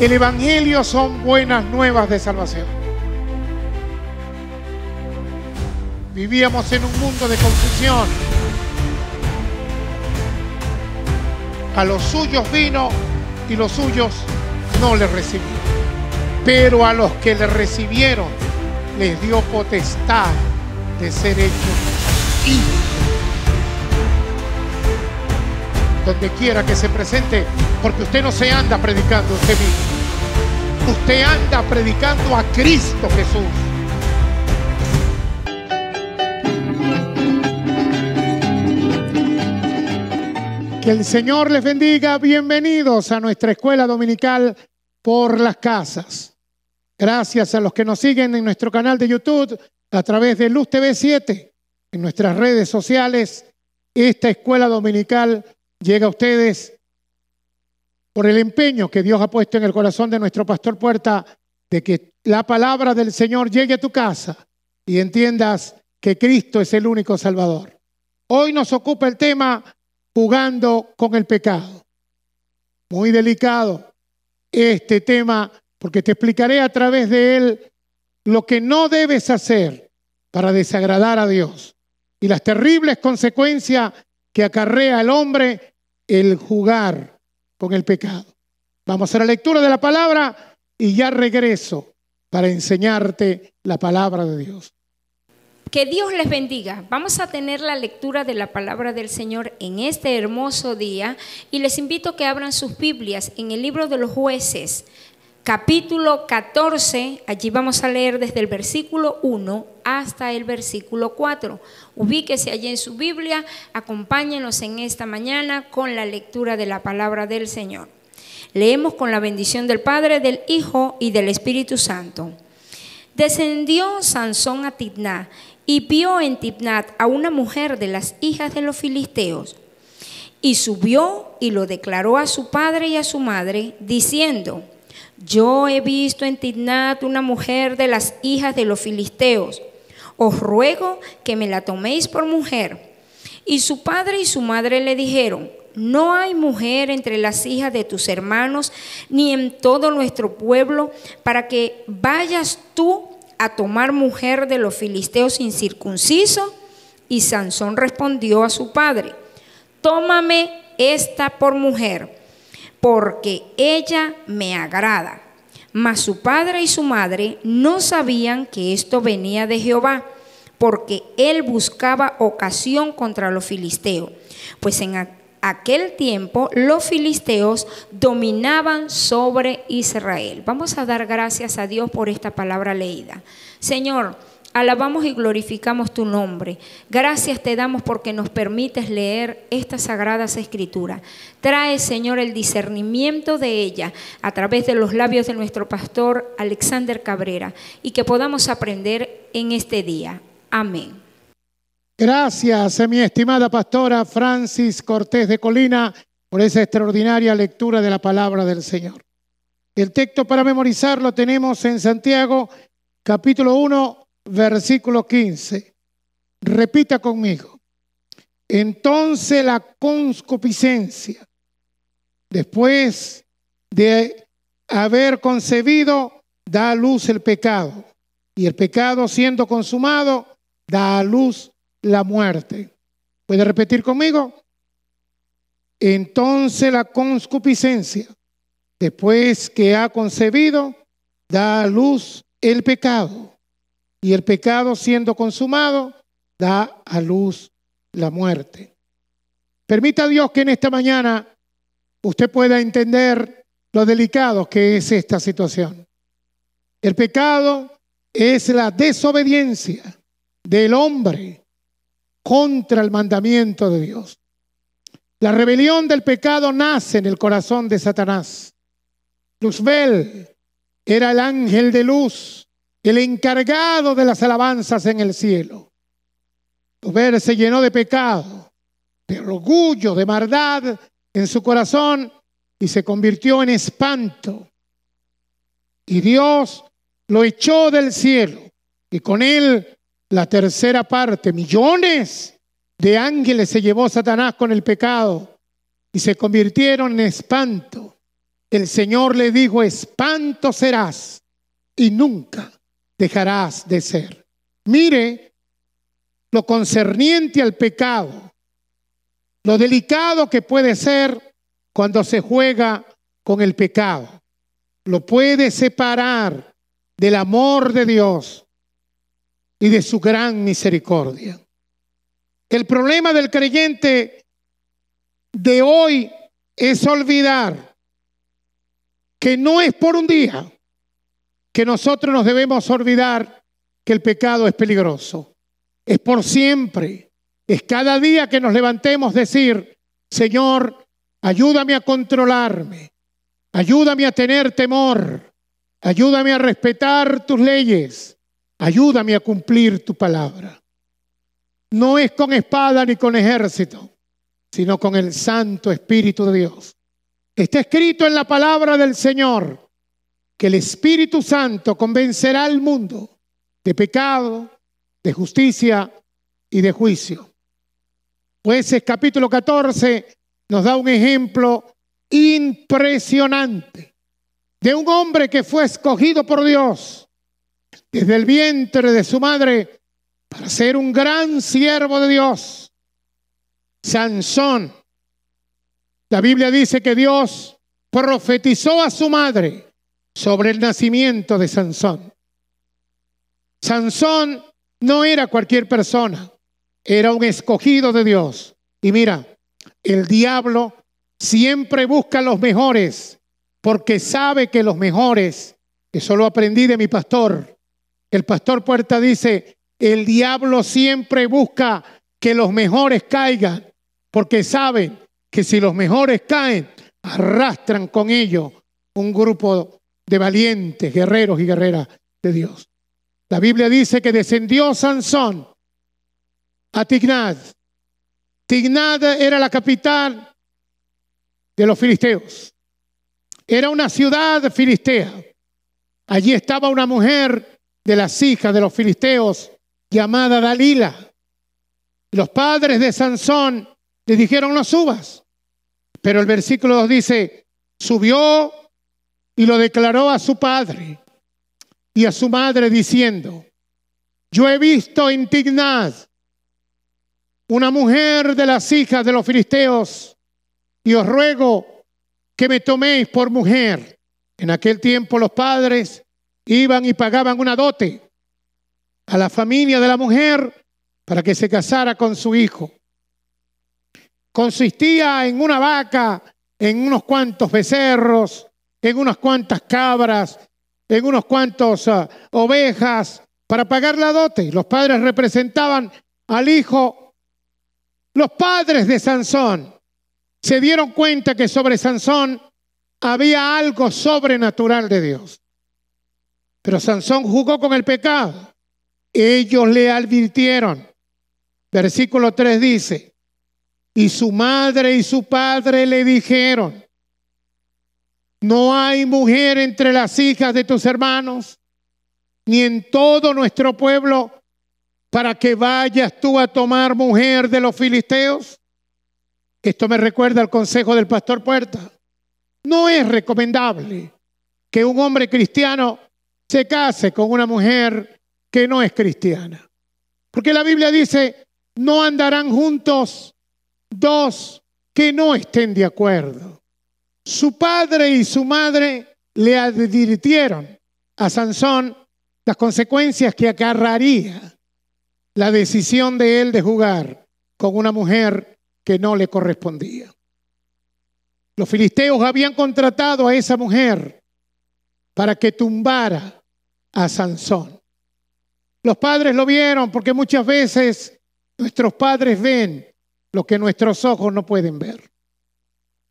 El Evangelio son buenas nuevas de salvación. Vivíamos en un mundo de confusión. A los suyos vino y los suyos no le recibieron. Pero a los que le recibieron les dio potestad de ser hechos hijos donde quiera que se presente, porque usted no se anda predicando usted mismo. Usted anda predicando a Cristo Jesús. Que el Señor les bendiga. Bienvenidos a nuestra escuela dominical por las casas. Gracias a los que nos siguen en nuestro canal de YouTube a través de Luz TV 7, en nuestras redes sociales. Esta escuela dominical llega a ustedes por el empeño que Dios ha puesto en el corazón de nuestro pastor Puerta de que la palabra del Señor llegue a tu casa y entiendas que Cristo es el único Salvador. Hoy nos ocupa el tema jugando con el pecado. Muy delicado este tema porque te explicaré a través de él lo que no debes hacer para desagradar a Dios y las terribles consecuencias que acarrea el hombre el jugar con el pecado. Vamos a la lectura de la palabra y ya regreso para enseñarte la palabra de Dios. Que Dios les bendiga. Vamos a tener la lectura de la palabra del Señor en este hermoso día y les invito a que abran sus Biblias en el libro de los jueces, capítulo 14, allí vamos a leer desde el versículo 1 hasta el versículo 4. Ubíquese allí en su Biblia, acompáñenos en esta mañana con la lectura de la palabra del Señor. Leemos con la bendición del Padre, del Hijo y del Espíritu Santo. Descendió Sansón a Titná y vio en Tibná a una mujer de las hijas de los filisteos. Y subió y lo declaró a su padre y a su madre, diciendo, yo he visto en Tidnat una mujer de las hijas de los filisteos. Os ruego que me la toméis por mujer. Y su padre y su madre le dijeron, no hay mujer entre las hijas de tus hermanos, ni en todo nuestro pueblo, para que vayas tú a tomar mujer de los filisteos incircunciso. Y Sansón respondió a su padre, tómame esta por mujer porque ella me agrada. Mas su padre y su madre no sabían que esto venía de Jehová, porque él buscaba ocasión contra los filisteos, pues en aquel tiempo los filisteos dominaban sobre Israel. Vamos a dar gracias a Dios por esta palabra leída. Señor, Alabamos y glorificamos tu nombre. Gracias te damos porque nos permites leer estas sagradas escrituras. Trae, Señor, el discernimiento de ella a través de los labios de nuestro pastor Alexander Cabrera y que podamos aprender en este día. Amén. Gracias, eh, mi estimada pastora Francis Cortés de Colina, por esa extraordinaria lectura de la palabra del Señor. El texto para memorizarlo tenemos en Santiago, capítulo 1, versículo 15. Repita conmigo. Entonces la concupiscencia, después de haber concebido, da a luz el pecado. Y el pecado siendo consumado, da a luz la muerte. ¿Puede repetir conmigo? Entonces la conscupiscencia después que ha concebido, da a luz el pecado. Y el pecado siendo consumado da a luz la muerte. Permita Dios que en esta mañana usted pueda entender lo delicado que es esta situación. El pecado es la desobediencia del hombre contra el mandamiento de Dios. La rebelión del pecado nace en el corazón de Satanás. Luzbel era el ángel de luz el encargado de las alabanzas en el cielo. Tu ver se llenó de pecado, de orgullo, de maldad en su corazón y se convirtió en espanto. Y Dios lo echó del cielo y con él la tercera parte, millones de ángeles se llevó Satanás con el pecado y se convirtieron en espanto. El Señor le dijo, espanto serás y nunca dejarás de ser. Mire lo concerniente al pecado, lo delicado que puede ser cuando se juega con el pecado. Lo puede separar del amor de Dios y de su gran misericordia. El problema del creyente de hoy es olvidar que no es por un día, que nosotros nos debemos olvidar que el pecado es peligroso. Es por siempre. Es cada día que nos levantemos decir, Señor, ayúdame a controlarme. Ayúdame a tener temor. Ayúdame a respetar tus leyes. Ayúdame a cumplir tu palabra. No es con espada ni con ejército, sino con el Santo Espíritu de Dios. Está escrito en la palabra del Señor que el Espíritu Santo convencerá al mundo de pecado, de justicia y de juicio. Pues el capítulo 14 nos da un ejemplo impresionante de un hombre que fue escogido por Dios desde el vientre de su madre para ser un gran siervo de Dios. Sansón. La Biblia dice que Dios profetizó a su madre sobre el nacimiento de Sansón. Sansón no era cualquier persona, era un escogido de Dios. Y mira, el diablo siempre busca los mejores porque sabe que los mejores, eso lo aprendí de mi pastor, el pastor Puerta dice, el diablo siempre busca que los mejores caigan porque sabe que si los mejores caen, arrastran con ellos un grupo de valientes guerreros y guerreras de Dios. La Biblia dice que descendió Sansón a Tignad. Tignad era la capital de los filisteos. Era una ciudad filistea. Allí estaba una mujer de las hijas de los filisteos llamada Dalila. Los padres de Sansón le dijeron no subas. Pero el versículo 2 dice, subió y lo declaró a su padre y a su madre diciendo, yo he visto en una mujer de las hijas de los filisteos y os ruego que me toméis por mujer. En aquel tiempo los padres iban y pagaban una dote a la familia de la mujer para que se casara con su hijo. Consistía en una vaca, en unos cuantos becerros, en unas cuantas cabras, en unos cuantos ah, ovejas, para pagar la dote. Los padres representaban al hijo. Los padres de Sansón se dieron cuenta que sobre Sansón había algo sobrenatural de Dios. Pero Sansón jugó con el pecado. Ellos le advirtieron. Versículo 3 dice, y su madre y su padre le dijeron, no hay mujer entre las hijas de tus hermanos, ni en todo nuestro pueblo, para que vayas tú a tomar mujer de los filisteos. Esto me recuerda al consejo del pastor Puerta. No es recomendable que un hombre cristiano se case con una mujer que no es cristiana. Porque la Biblia dice, no andarán juntos dos que no estén de acuerdo. Su padre y su madre le advirtieron a Sansón las consecuencias que agarraría la decisión de él de jugar con una mujer que no le correspondía. Los filisteos habían contratado a esa mujer para que tumbara a Sansón. Los padres lo vieron porque muchas veces nuestros padres ven lo que nuestros ojos no pueden ver.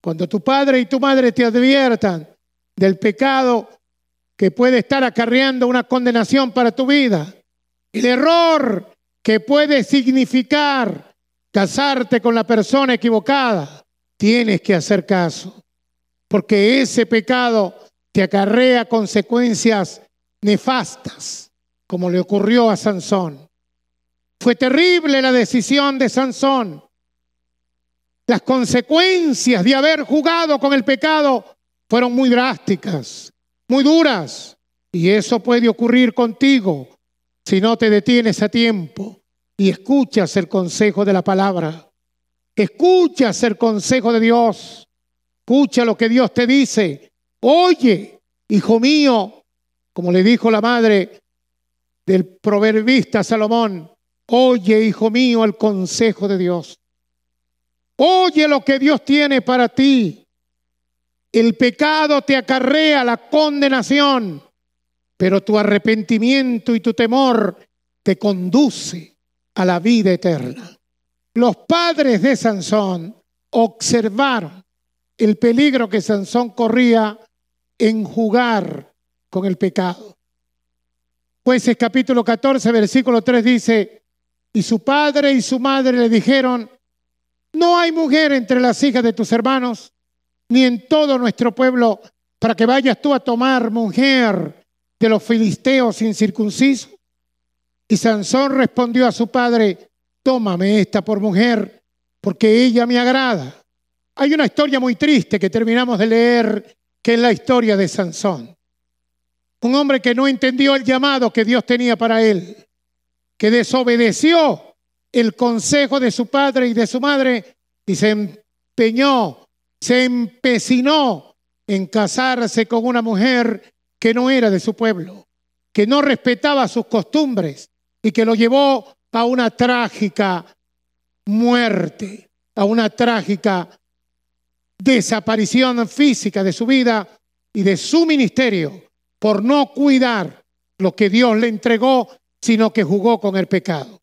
Cuando tu padre y tu madre te adviertan del pecado que puede estar acarreando una condenación para tu vida, el error que puede significar casarte con la persona equivocada, tienes que hacer caso, porque ese pecado te acarrea consecuencias nefastas, como le ocurrió a Sansón. Fue terrible la decisión de Sansón las consecuencias de haber jugado con el pecado fueron muy drásticas, muy duras. Y eso puede ocurrir contigo si no te detienes a tiempo y escuchas el consejo de la palabra. Escuchas el consejo de Dios. Escucha lo que Dios te dice. Oye, hijo mío, como le dijo la madre del proverbista Salomón, oye, hijo mío, el consejo de Dios. Oye lo que Dios tiene para ti. El pecado te acarrea la condenación, pero tu arrepentimiento y tu temor te conduce a la vida eterna. Los padres de Sansón observaron el peligro que Sansón corría en jugar con el pecado. Jueces capítulo 14, versículo 3 dice, y su padre y su madre le dijeron, no hay mujer entre las hijas de tus hermanos, ni en todo nuestro pueblo, para que vayas tú a tomar mujer de los filisteos incircuncisos. Y Sansón respondió a su padre, tómame esta por mujer, porque ella me agrada. Hay una historia muy triste que terminamos de leer, que es la historia de Sansón. Un hombre que no entendió el llamado que Dios tenía para él, que desobedeció el consejo de su padre y de su madre y se empeñó, se empecinó en casarse con una mujer que no era de su pueblo, que no respetaba sus costumbres y que lo llevó a una trágica muerte, a una trágica desaparición física de su vida y de su ministerio por no cuidar lo que Dios le entregó, sino que jugó con el pecado.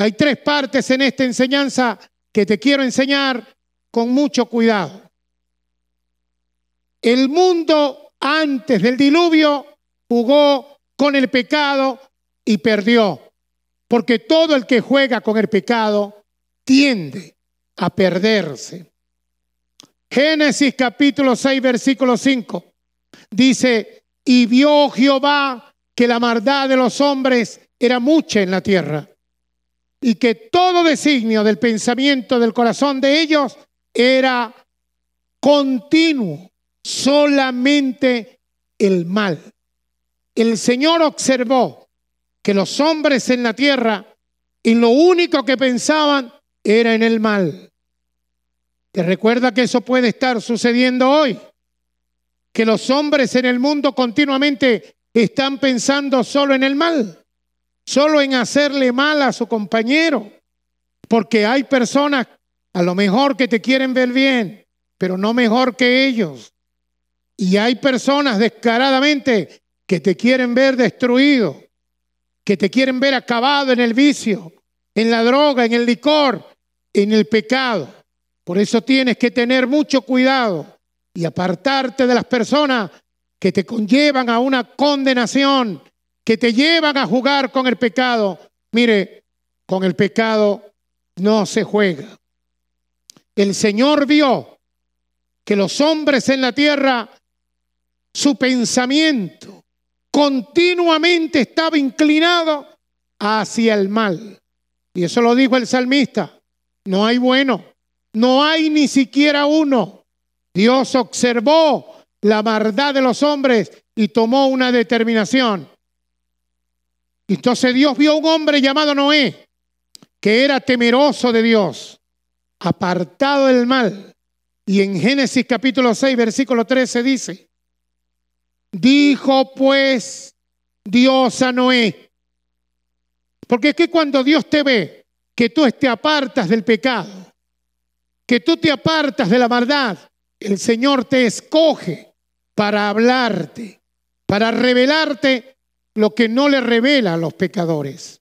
Hay tres partes en esta enseñanza que te quiero enseñar con mucho cuidado. El mundo antes del diluvio jugó con el pecado y perdió, porque todo el que juega con el pecado tiende a perderse. Génesis capítulo 6, versículo 5 dice, y vio Jehová que la maldad de los hombres era mucha en la tierra y que todo designio del pensamiento del corazón de ellos era continuo, solamente el mal. El Señor observó que los hombres en la tierra en lo único que pensaban era en el mal. Te recuerda que eso puede estar sucediendo hoy, que los hombres en el mundo continuamente están pensando solo en el mal solo en hacerle mal a su compañero, porque hay personas a lo mejor que te quieren ver bien, pero no mejor que ellos. Y hay personas descaradamente que te quieren ver destruido, que te quieren ver acabado en el vicio, en la droga, en el licor, en el pecado. Por eso tienes que tener mucho cuidado y apartarte de las personas que te conllevan a una condenación que te llevan a jugar con el pecado. Mire, con el pecado no se juega. El Señor vio que los hombres en la tierra, su pensamiento continuamente estaba inclinado hacia el mal. Y eso lo dijo el salmista. No hay bueno, no hay ni siquiera uno. Dios observó la maldad de los hombres y tomó una determinación. Entonces Dios vio a un hombre llamado Noé, que era temeroso de Dios, apartado del mal. Y en Génesis capítulo 6, versículo 13 dice, dijo pues Dios a Noé, porque es que cuando Dios te ve, que tú te apartas del pecado, que tú te apartas de la maldad, el Señor te escoge para hablarte, para revelarte lo que no le revela a los pecadores.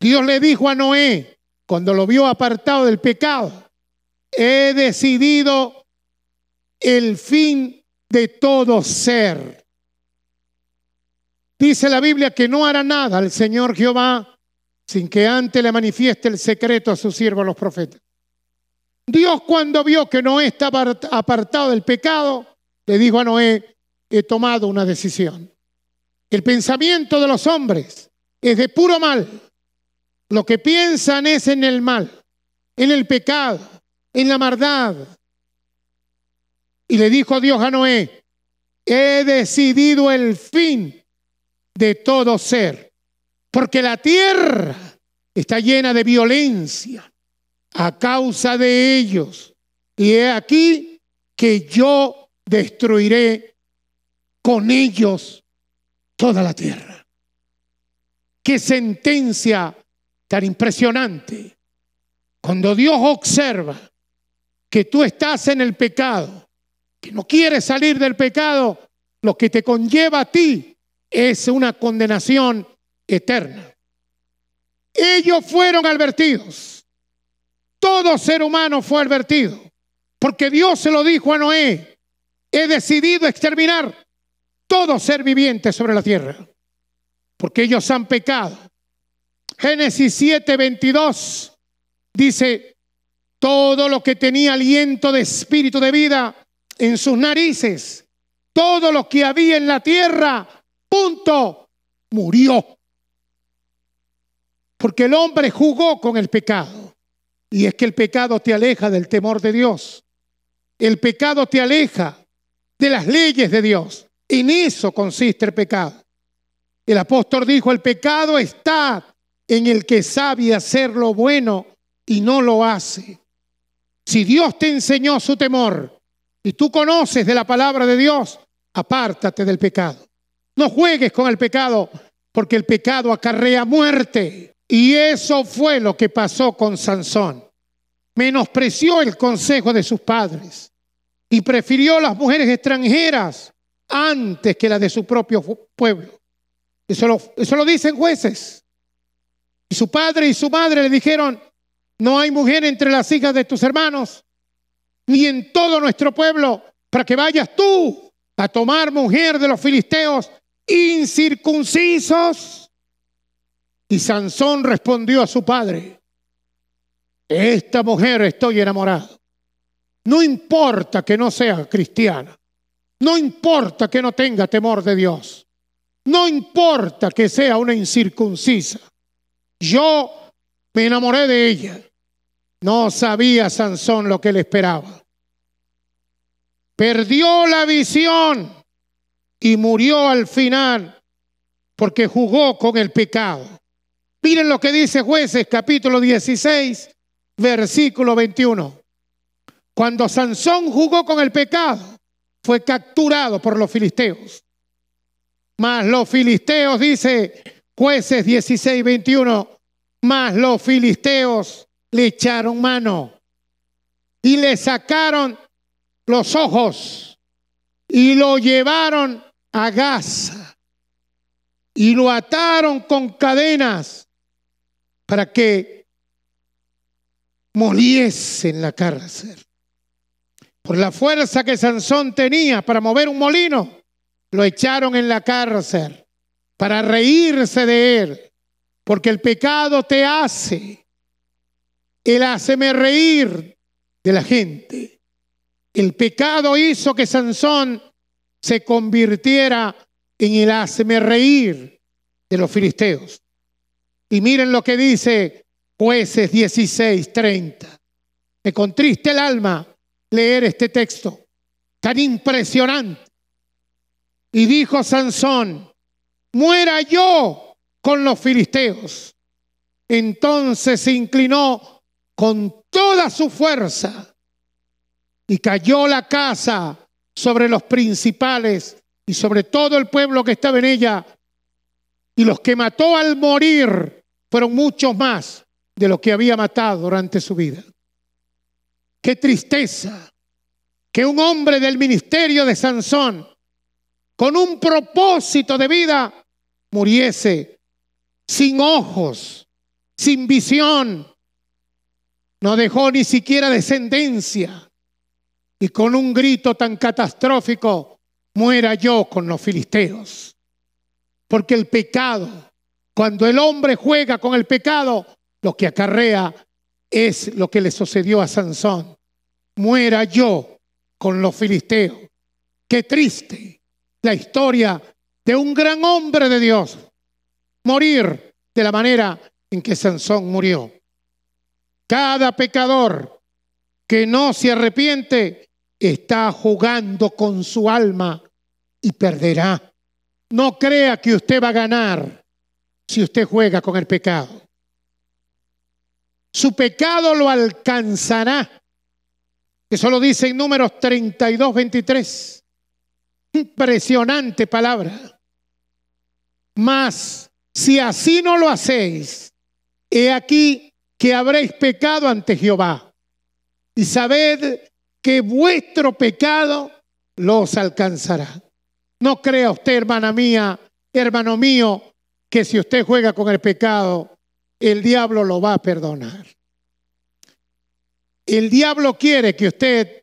Dios le dijo a Noé, cuando lo vio apartado del pecado, he decidido el fin de todo ser. Dice la Biblia que no hará nada el Señor Jehová sin que antes le manifieste el secreto a sus siervos los profetas. Dios cuando vio que Noé estaba apartado del pecado, le dijo a Noé, he tomado una decisión. El pensamiento de los hombres es de puro mal. Lo que piensan es en el mal, en el pecado, en la maldad. Y le dijo Dios a Noé, he decidido el fin de todo ser, porque la tierra está llena de violencia a causa de ellos. Y he aquí que yo destruiré con ellos toda la tierra. Qué sentencia tan impresionante. Cuando Dios observa que tú estás en el pecado, que no quieres salir del pecado, lo que te conlleva a ti es una condenación eterna. Ellos fueron advertidos. Todo ser humano fue advertido. Porque Dios se lo dijo a Noé. He decidido exterminar todo ser viviente sobre la tierra, porque ellos han pecado. Génesis 7.22 dice, todo lo que tenía aliento de espíritu de vida en sus narices, todo lo que había en la tierra, punto, murió. Porque el hombre jugó con el pecado. Y es que el pecado te aleja del temor de Dios. El pecado te aleja de las leyes de Dios. En eso consiste el pecado. El apóstol dijo, el pecado está en el que sabe hacer lo bueno y no lo hace. Si Dios te enseñó su temor y tú conoces de la palabra de Dios, apártate del pecado. No juegues con el pecado, porque el pecado acarrea muerte. Y eso fue lo que pasó con Sansón. Menospreció el consejo de sus padres y prefirió las mujeres extranjeras antes que la de su propio pueblo. Eso lo, dicen jueces. Y su padre y su madre le dijeron, no hay mujer entre las hijas de tus hermanos, ni en todo nuestro pueblo, para que vayas tú a tomar mujer de los filisteos incircuncisos. Y Sansón respondió a su padre, esta mujer estoy enamorado. No importa que no sea cristiana, no importa que no tenga temor de Dios. No importa que sea una incircuncisa. Yo me enamoré de ella. No sabía Sansón lo que le esperaba. Perdió la visión y murió al final porque jugó con el pecado. Miren lo que dice jueces capítulo 16, versículo 21. Cuando Sansón jugó con el pecado, fue capturado por los filisteos. Mas los filisteos, dice jueces 16, 21, mas los filisteos le echaron mano y le sacaron los ojos y lo llevaron a Gaza y lo ataron con cadenas para que moliesen en la cárcel. Por la fuerza que Sansón tenía para mover un molino, lo echaron en la cárcel para reírse de él, porque el pecado te hace, el haceme reír de la gente. El pecado hizo que Sansón se convirtiera en el haceme reír de los filisteos. Y miren lo que dice Jueces 16:30. Me contriste el alma leer este texto tan impresionante. Y dijo Sansón, muera yo con los filisteos. Entonces se inclinó con toda su fuerza y cayó la casa sobre los principales y sobre todo el pueblo que estaba en ella. Y los que mató al morir fueron muchos más de los que había matado durante su vida. Qué tristeza que un hombre del ministerio de Sansón, con un propósito de vida, muriese sin ojos, sin visión. No dejó ni siquiera descendencia. Y con un grito tan catastrófico, muera yo con los filisteos. Porque el pecado, cuando el hombre juega con el pecado, lo que acarrea es lo que le sucedió a Sansón. Muera yo con los filisteos. Qué triste la historia de un gran hombre de Dios. Morir de la manera en que Sansón murió. Cada pecador que no se arrepiente está jugando con su alma y perderá. No crea que usted va a ganar si usted juega con el pecado su pecado lo alcanzará. Eso lo dice en números 32, 23. Impresionante palabra. Mas si así no lo hacéis, he aquí que habréis pecado ante Jehová. Y sabed que vuestro pecado los alcanzará. No crea usted, hermana mía, hermano mío, que si usted juega con el pecado, el diablo lo va a perdonar. El diablo quiere que usted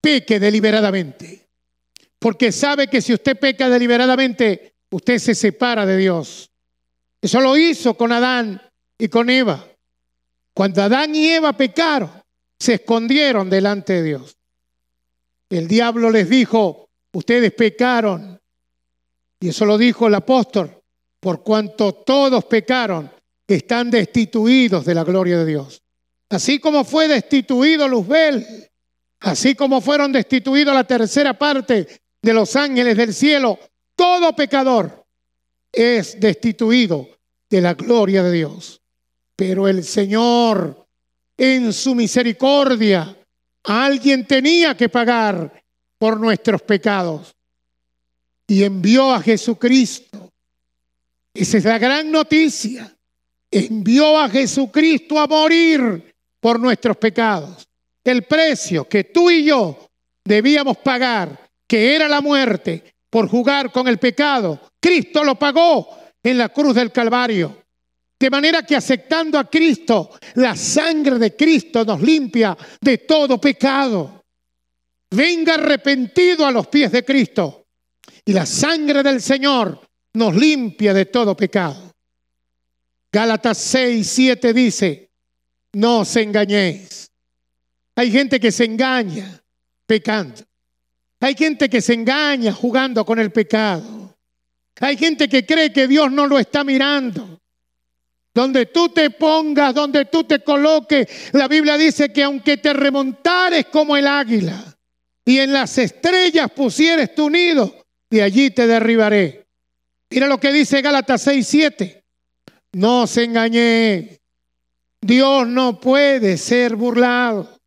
peque deliberadamente, porque sabe que si usted peca deliberadamente, usted se separa de Dios. Eso lo hizo con Adán y con Eva. Cuando Adán y Eva pecaron, se escondieron delante de Dios. El diablo les dijo, ustedes pecaron. Y eso lo dijo el apóstol por cuanto todos pecaron, están destituidos de la gloria de Dios. Así como fue destituido Luzbel, así como fueron destituidos la tercera parte de los ángeles del cielo, todo pecador es destituido de la gloria de Dios. Pero el Señor, en su misericordia, alguien tenía que pagar por nuestros pecados y envió a Jesucristo esa es la gran noticia. Envió a Jesucristo a morir por nuestros pecados. El precio que tú y yo debíamos pagar, que era la muerte, por jugar con el pecado, Cristo lo pagó en la cruz del Calvario. De manera que aceptando a Cristo, la sangre de Cristo nos limpia de todo pecado. Venga arrepentido a los pies de Cristo. Y la sangre del Señor nos limpia de todo pecado. Gálatas 6, 7 dice, no os engañéis. Hay gente que se engaña pecando. Hay gente que se engaña jugando con el pecado. Hay gente que cree que Dios no lo está mirando. Donde tú te pongas, donde tú te coloques, la Biblia dice que aunque te remontares como el águila y en las estrellas pusieres tu nido, de allí te derribaré. Mira lo que dice Gálatas 6, 7. No se engañé. Dios no puede ser burlado.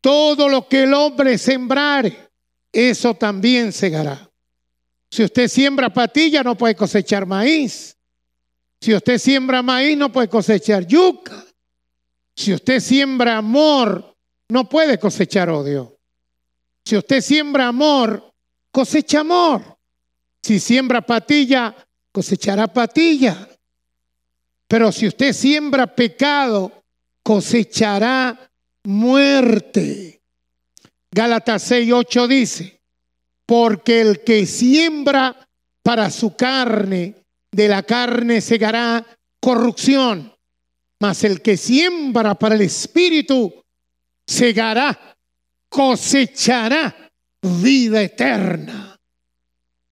Todo lo que el hombre sembrare, eso también segará. Si usted siembra patilla, no puede cosechar maíz. Si usted siembra maíz, no puede cosechar yuca. Si usted siembra amor, no puede cosechar odio. Si usted siembra amor, cosecha amor. Si siembra patilla, cosechará patilla. Pero si usted siembra pecado, cosechará muerte. Gálatas 6:8 dice, porque el que siembra para su carne, de la carne segará corrupción, mas el que siembra para el espíritu, segará, cosechará vida eterna.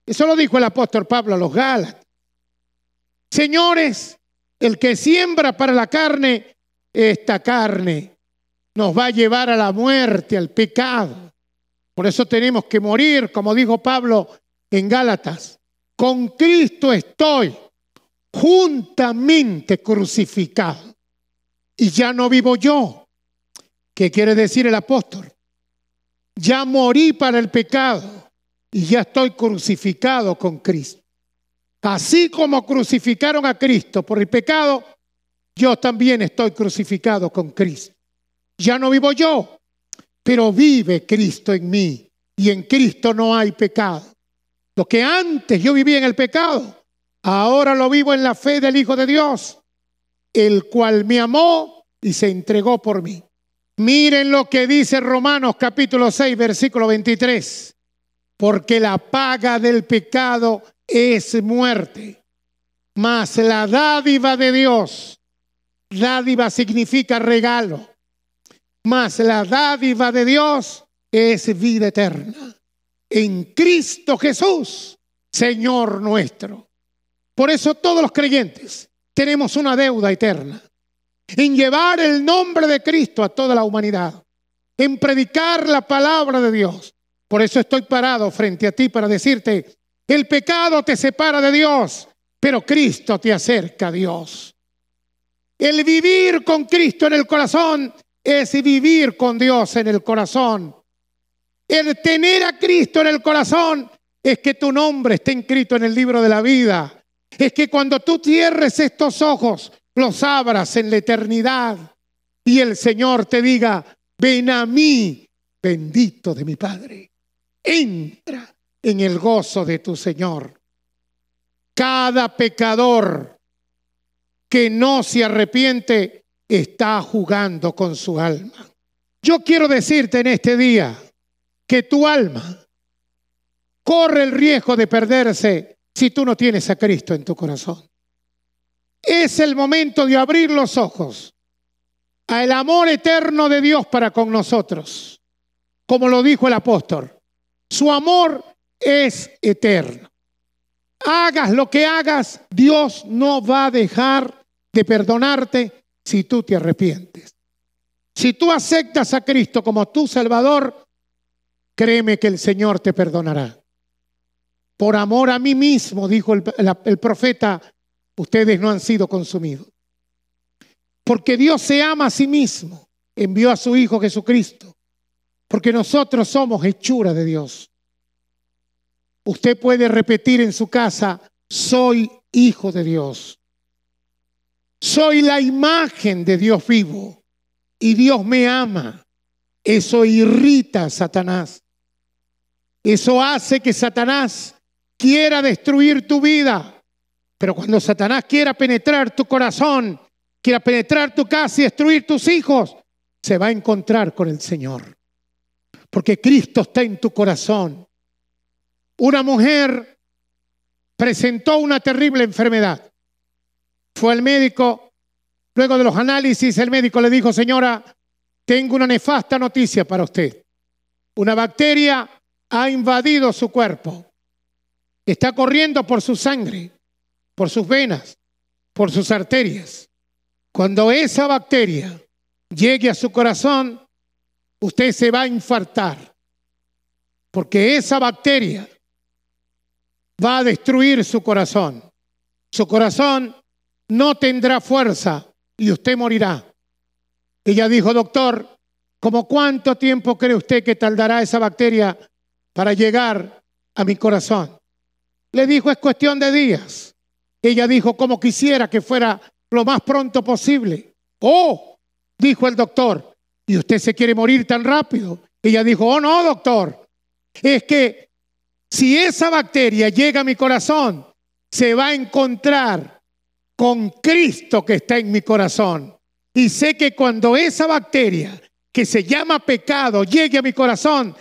Eso lo dijo el apóstol Pablo a los Gálatas. Señores, el que siembra para la carne, esta carne nos va a llevar a la muerte, al pecado. Por eso tenemos que morir, como dijo Pablo en Gálatas. Con Cristo estoy juntamente crucificado. Y ya no vivo yo. ¿Qué quiere decir el apóstol? Ya morí para el pecado y ya estoy crucificado con Cristo. Así como crucificaron a Cristo por el pecado, yo también estoy crucificado con Cristo. Ya no vivo yo, pero vive Cristo en mí y en Cristo no hay pecado. Lo que antes yo vivía en el pecado, ahora lo vivo en la fe del Hijo de Dios, el cual me amó y se entregó por mí. Miren lo que dice Romanos capítulo 6, versículo 23 porque la paga del pecado es muerte, mas la dádiva de Dios, dádiva significa regalo, mas la dádiva de Dios es vida eterna en Cristo Jesús, Señor nuestro. Por eso todos los creyentes tenemos una deuda eterna en llevar el nombre de Cristo a toda la humanidad, en predicar la palabra de Dios, por eso estoy parado frente a ti para decirte, el pecado te separa de Dios, pero Cristo te acerca a Dios. El vivir con Cristo en el corazón es vivir con Dios en el corazón. El tener a Cristo en el corazón es que tu nombre esté inscrito en el libro de la vida. Es que cuando tú cierres estos ojos, los abras en la eternidad y el Señor te diga, ven a mí, bendito de mi Padre entra en el gozo de tu Señor. Cada pecador que no se arrepiente está jugando con su alma. Yo quiero decirte en este día que tu alma corre el riesgo de perderse si tú no tienes a Cristo en tu corazón. Es el momento de abrir los ojos al amor eterno de Dios para con nosotros, como lo dijo el apóstol. Su amor es eterno. Hagas lo que hagas, Dios no va a dejar de perdonarte si tú te arrepientes. Si tú aceptas a Cristo como tu Salvador, créeme que el Señor te perdonará. Por amor a mí mismo, dijo el, el profeta, ustedes no han sido consumidos. Porque Dios se ama a sí mismo, envió a su Hijo Jesucristo porque nosotros somos hechura de Dios. Usted puede repetir en su casa, soy hijo de Dios. Soy la imagen de Dios vivo y Dios me ama. Eso irrita a Satanás. Eso hace que Satanás quiera destruir tu vida. Pero cuando Satanás quiera penetrar tu corazón, quiera penetrar tu casa y destruir tus hijos, se va a encontrar con el Señor porque Cristo está en tu corazón. Una mujer presentó una terrible enfermedad. Fue al médico, luego de los análisis el médico le dijo, señora, tengo una nefasta noticia para usted. Una bacteria ha invadido su cuerpo, está corriendo por su sangre, por sus venas, por sus arterias. Cuando esa bacteria llegue a su corazón, usted se va a infartar, porque esa bacteria va a destruir su corazón. Su corazón no tendrá fuerza y usted morirá. Ella dijo, doctor, ¿cómo cuánto tiempo cree usted que tardará esa bacteria para llegar a mi corazón? Le dijo, es cuestión de días. Ella dijo, como quisiera que fuera lo más pronto posible. Oh, dijo el doctor, y usted se quiere morir tan rápido. Ella dijo, oh no, doctor, es que si esa bacteria llega a mi corazón, se va a encontrar con Cristo que está en mi corazón. Y sé que cuando esa bacteria que se llama pecado llegue a mi corazón,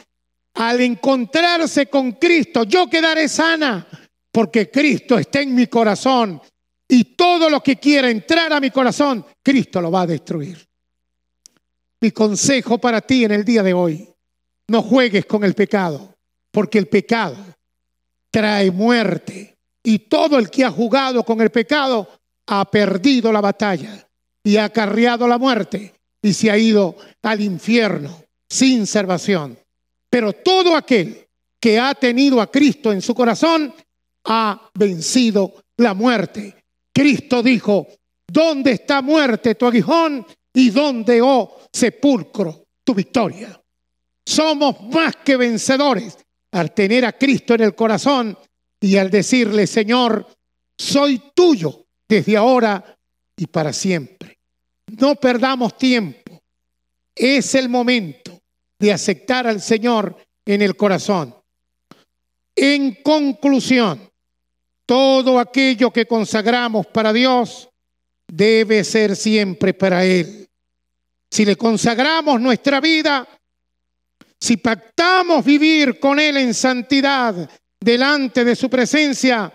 al encontrarse con Cristo, yo quedaré sana, porque Cristo está en mi corazón. Y todo lo que quiera entrar a mi corazón, Cristo lo va a destruir consejo para ti en el día de hoy, no juegues con el pecado, porque el pecado trae muerte y todo el que ha jugado con el pecado ha perdido la batalla y ha acarreado la muerte y se ha ido al infierno sin salvación. Pero todo aquel que ha tenido a Cristo en su corazón ha vencido la muerte. Cristo dijo, ¿dónde está muerte tu aguijón? ¿Y dónde, oh sepulcro, tu victoria? Somos más que vencedores al tener a Cristo en el corazón y al decirle, Señor, soy tuyo desde ahora y para siempre. No perdamos tiempo. Es el momento de aceptar al Señor en el corazón. En conclusión, todo aquello que consagramos para Dios debe ser siempre para Él si le consagramos nuestra vida, si pactamos vivir con Él en santidad delante de su presencia,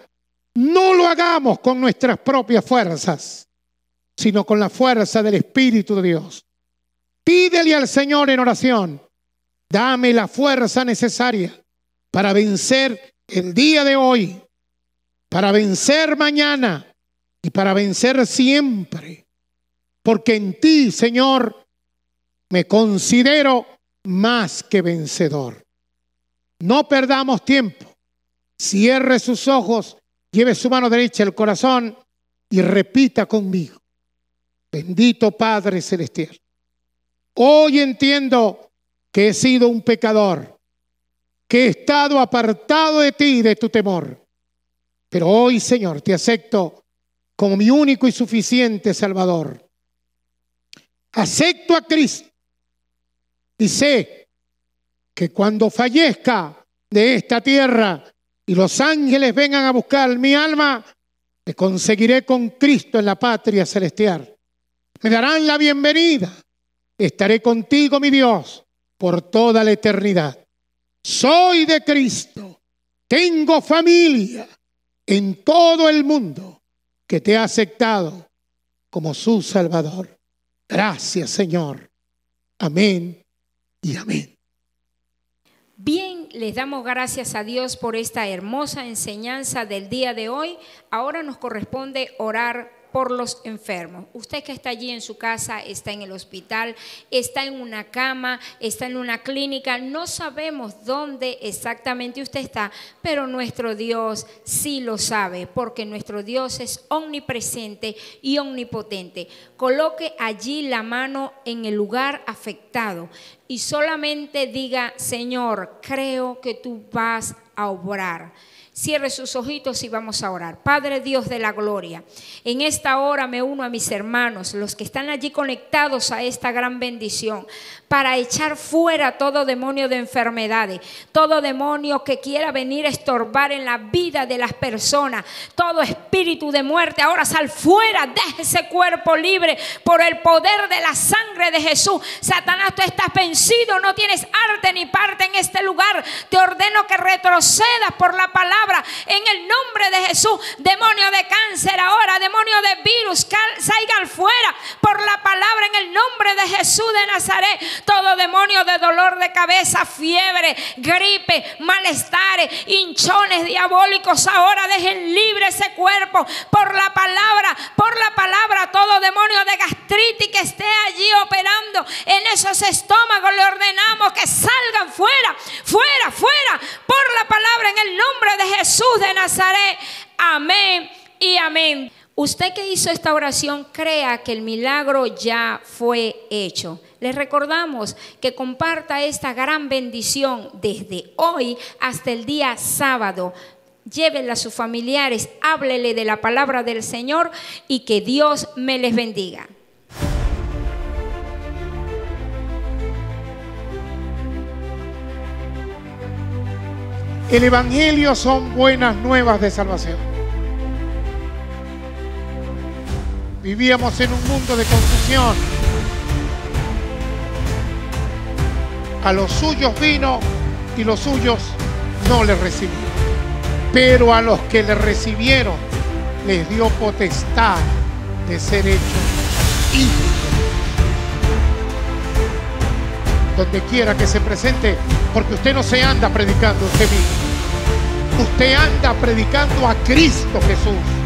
no lo hagamos con nuestras propias fuerzas, sino con la fuerza del Espíritu de Dios. Pídele al Señor en oración, dame la fuerza necesaria para vencer el día de hoy, para vencer mañana y para vencer siempre. Porque en ti, Señor, me considero más que vencedor. No perdamos tiempo. Cierre sus ojos, lleve su mano derecha al corazón y repita conmigo. Bendito Padre Celestial. Hoy entiendo que he sido un pecador, que he estado apartado de ti y de tu temor. Pero hoy, Señor, te acepto como mi único y suficiente Salvador. Acepto a Cristo y sé que cuando fallezca de esta tierra y los ángeles vengan a buscar mi alma, me conseguiré con Cristo en la patria celestial. Me darán la bienvenida. Estaré contigo, mi Dios, por toda la eternidad. Soy de Cristo. Tengo familia en todo el mundo que te ha aceptado como su Salvador. Gracias, Señor. Amén amén. Bien, les damos gracias a Dios por esta hermosa enseñanza del día de hoy. Ahora nos corresponde orar por los enfermos. Usted que está allí en su casa, está en el hospital, está en una cama, está en una clínica, no sabemos dónde exactamente usted está, pero nuestro Dios sí lo sabe, porque nuestro Dios es omnipresente y omnipotente. Coloque allí la mano en el lugar afectado y solamente diga, Señor, creo que tú vas a obrar. Cierre sus ojitos y vamos a orar. Padre Dios de la gloria, en esta hora me uno a mis hermanos, los que están allí conectados a esta gran bendición, para echar fuera todo demonio de enfermedades, todo demonio que quiera venir a estorbar en la vida de las personas, todo espíritu de muerte. Ahora sal fuera, deja ese cuerpo libre por el poder de la sangre de Jesús. Satanás, tú estás vencido, no tienes arte ni parte en este lugar. Te ordeno que retrocedas por la palabra en el nombre de Jesús. Demonio de cáncer ahora, demonio de virus, salgan fuera por la palabra en el nombre de Jesús de Nazaret. Todo demonio de dolor de cabeza, fiebre, gripe, malestares, hinchones diabólicos, ahora dejen libre ese cuerpo por la palabra, por la palabra, todo demonio de gastritis que esté allí operando en esos estómagos, le ordenamos que salgan fuera, fuera, fuera, por la palabra en el nombre de Jesús de Nazaret. Amén y amén. Usted que hizo esta oración, crea que el milagro ya fue hecho. Les recordamos que comparta esta gran bendición desde hoy hasta el día sábado. Llévenla a sus familiares, háblele de la palabra del Señor y que Dios me les bendiga. El Evangelio son buenas nuevas de salvación. Vivíamos en un mundo de confusión. A los suyos vino y los suyos no le recibieron. Pero a los que le recibieron les dio potestad de ser hechos hijos. Donde quiera que se presente, porque usted no se anda predicando, usted vino usted anda predicando a Cristo Jesús.